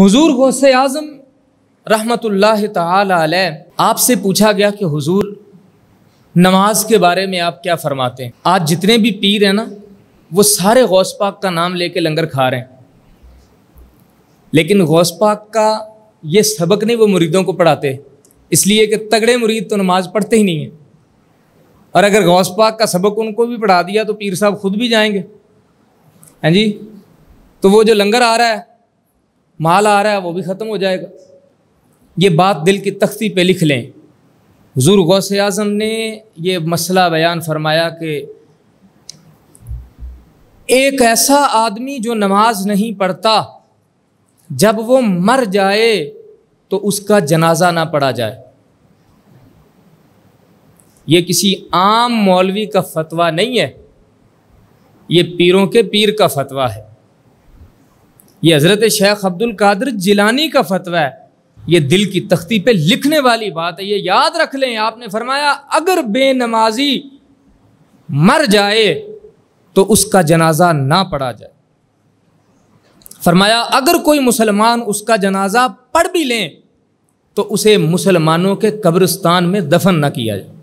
हुजूर गौसे आज़म रहमतुल्लाह ताला आपसे पूछा गया कि हुजूर नमाज के बारे में आप क्या फरमाते हैं आज जितने भी पीर हैं ना वो सारे गौस पाक का नाम लेके लंगर खा रहे हैं लेकिन गौस पाक का ये सबक नहीं वो मुरीदों को पढ़ाते इसलिए कि तगड़े मुरीद तो नमाज पढ़ते ही नहीं हैं और अगर गौस पाक का सबक उनको भी पढ़ा दिया तो पीर साहब खुद भी जाएंगे हैं हाँ जी तो वो जो लंगर आ रहा है माल आ रहा है वो भी ख़त्म हो जाएगा ये बात दिल की तख्ती पे लिख लें हजूर गौ से आज़म ने यह मसला बयान फरमाया कि एक ऐसा आदमी जो नमाज नहीं पढ़ता जब वो मर जाए तो उसका जनाजा ना पढ़ा जाए ये किसी आम मौलवी का फतवा नहीं है ये पीरों के पीर का फतवा है ये हज़रत शेख अब्दुल कादर जिलानी का फतवा है ये दिल की तख्ती पे लिखने वाली बात है ये याद रख लें आपने फरमाया अगर बेनमाजी मर जाए तो उसका जनाजा ना पढ़ा जाए फरमाया अगर कोई मुसलमान उसका जनाजा पढ़ भी लें तो उसे मुसलमानों के कब्रिस्तान में दफन ना किया जाए